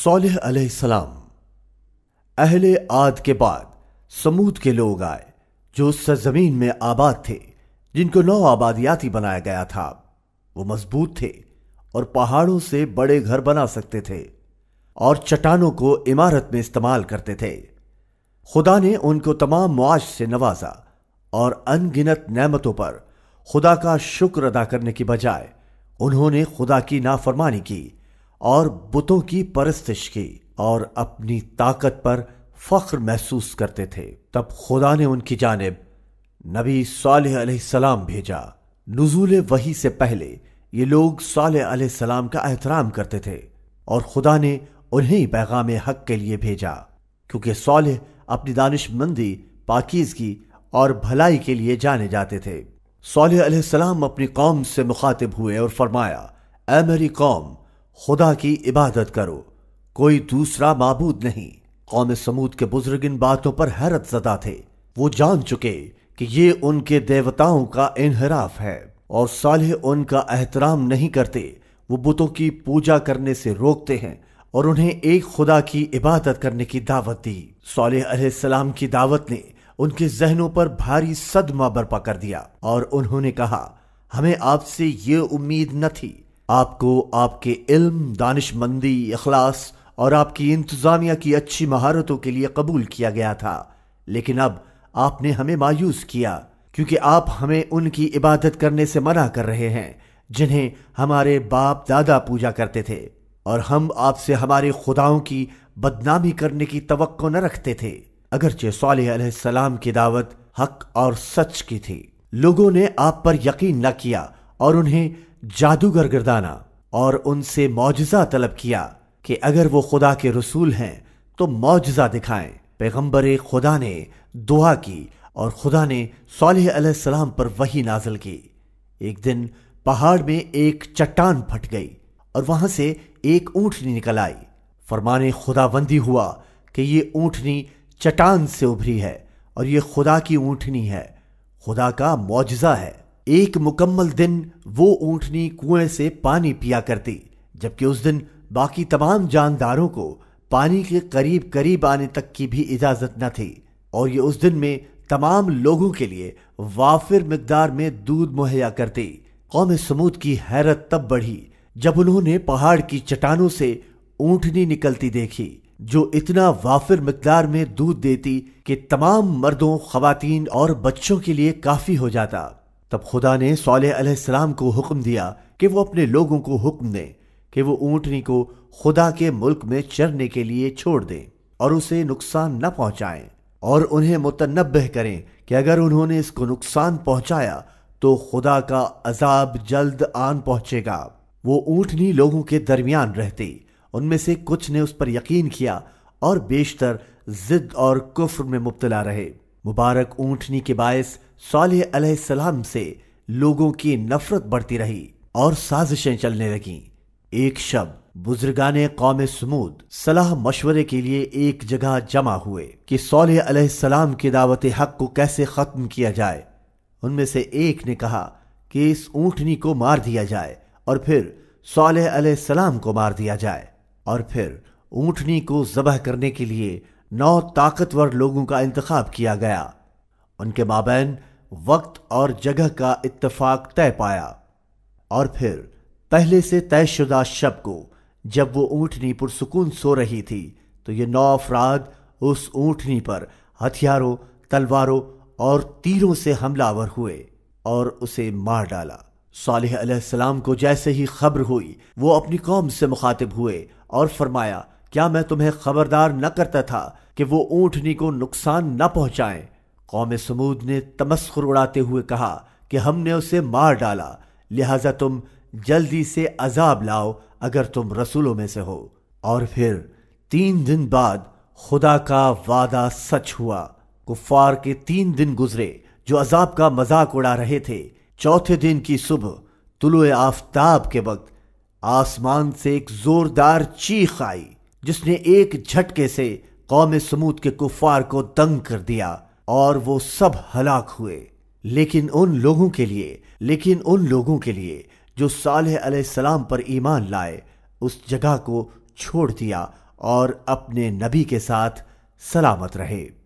सोलह अहले आद के बाद समूद के लोग आए जो उस सरजमीन में आबाद थे जिनको नौ आबादियाती बनाया गया था वो मजबूत थे और पहाड़ों से बड़े घर बना सकते थे और चट्टानों को इमारत में इस्तेमाल करते थे खुदा ने उनको तमाम मुआश से नवाजा और अनगिनत नमतों पर खुदा का शुक्र अदा करने की बजाय उन्होंने खुदा की नाफरमानी की और बुतों की परस्तिश की और अपनी ताकत पर फख्र महसूस करते थे तब खुदा ने उनकी जानब नबी साल सलाम भेजा नजूल वही से पहले ये लोग साल सलाम का एहतराम करते थे और खुदा ने उन्हें पैगाम हक के लिए भेजा क्योंकि साल अपनी दानिशमंदी पाकिजगी और भलाई के लिए जाने जाते थे साल सलाम अपनी कौम से मुखातिब हुए और फरमाया ए मेरी कौम खुदा की इबादत करो कोई दूसरा मबूद नहीं कौम समूद के बुजुर्ग इन बातों पर हैरत जदा थे वो जान चुके कि ये उनके देवताओं का इनहराफ है और साले उनका एहतराम नहीं करते वो बुतों की पूजा करने से रोकते हैं और उन्हें एक खुदा की इबादत करने की दावत दी सलाम की दावत ने उनके जहनों पर भारी सदमा बर्पा कर दिया और उन्होंने कहा हमें आपसे ये उम्मीद न थी आपको आपके इल्म दानिशमंदी अखलास और आपकी इंतज़ामिया की अच्छी महारतों के लिए कबूल किया गया था लेकिन अब आपने हमें मायूस किया क्योंकि आप हमें उनकी इबादत करने से मना कर रहे हैं जिन्हें हमारे बाप दादा पूजा करते थे और हम आपसे हमारे खुदाओं की बदनामी करने की तो न रखते थे अगरचे सलाम की दावत हक और सच की थी लोगों ने आप पर यकीन न किया और उन्हें जादूगर गर्दाना और उनसे मुआजा तलब किया कि अगर वो खुदा के रसूल हैं तो मुआजा दिखाएं पैगंबर खुदा ने दुआ की और खुदा ने सोलह सलाम पर वही नाजल की एक दिन पहाड़ में एक चट्टान फट गई और वहां से एक ऊँटनी निकल आई फरमाने खुदाबंदी हुआ कि ये ऊंटनी चट्टान से उभरी है और ये खुदा की ऊंटनी है खुदा का मुआजा है एक मुकम्मल दिन वो ऊँटनी कुएं से पानी पिया करती जबकि उस दिन बाकी तमाम जानदारों को पानी के करीब करीब आने तक की भी इजाज़त न थी और ये उस दिन में तमाम लोगों के लिए वाफिर मकदार में दूध मुहैया करती कौम समूद की हैरत तब बढ़ी जब उन्होंने पहाड़ की चट्टानों से ऊंटनी निकलती देखी जो इतना वाफिर मकदार में दूध देती कि तमाम मर्दों खुवान और बच्चों के लिए काफ़ी हो जाता तब खुदा ने सलाम को हुक्म दिया कि वो अपने लोगों को हुक्म दें कि वो ऊँटनी को खुदा के मुल्क में चरने के लिए छोड़ दें और उसे नुकसान न पहुँचाएं और उन्हें मुतनब करें कि अगर उन्होंने इसको नुकसान पहुँचाया तो खुदा का अजाब जल्द आन पहुँचेगा वो ऊँटनी लोगों के दरमियान रहती उनमें से कुछ ने उस पर यकीन किया और बेशतर जिद और कुफर में मुबतला रहे मुबारक ऊँटनी के बायस सलाम से लोगों की नफरत बढ़ती रही और साजिशें चलने लगी एक शब बुजुर्गान कौम समूद सलाह मशवरे के लिए एक जगह जमा हुए कि सोलह सलाम की दावत हक को कैसे ख़त्म किया जाए उनमें से एक ने कहा कि इस ऊँटनी को मार दिया जाए और फिर सोलह सलाम को मार दिया जाए और फिर ऊंटनी को जबह करने के लिए नौ ताकतवर लोगों का इंतखब किया गया उनके माबेन वक्त और जगह का इत्तेफाक तय पाया और फिर पहले से तयशुदा शब को जब वो ऊँटनी पुरसकून सो रही थी तो ये नौ अफराद उस ऊंटनी पर हथियारों तलवारों और तीरों से हमलावर हुए और उसे मार डाला सालेह को जैसे ही खबर हुई वो अपनी कौम से मुखातिब हुए और फरमाया क्या मैं तुम्हें खबरदार न करता था कि वो ऊंटनी को नुकसान न पहुंचाए कौम समूद ने तमस्कर उड़ाते हुए कहा कि हमने उसे मार डाला लिहाजा तुम जल्दी से अजाब लाओ अगर तुम रसूलों में से हो और फिर तीन दिन बाद खुदा का वादा सच हुआ कुफार के तीन दिन गुजरे जो अजाब का मजाक उड़ा रहे थे चौथे दिन की सुबह तुलुए आफ्ताब के वक्त आसमान से एक जोरदार चीख आई जिसने एक झटके से कौम समूद के कुफार को दंग कर दिया और वो सब हलाक हुए लेकिन उन लोगों के लिए लेकिन उन लोगों के लिए जो साल सलाम पर ईमान लाए उस जगह को छोड़ दिया और अपने नबी के साथ सलामत रहे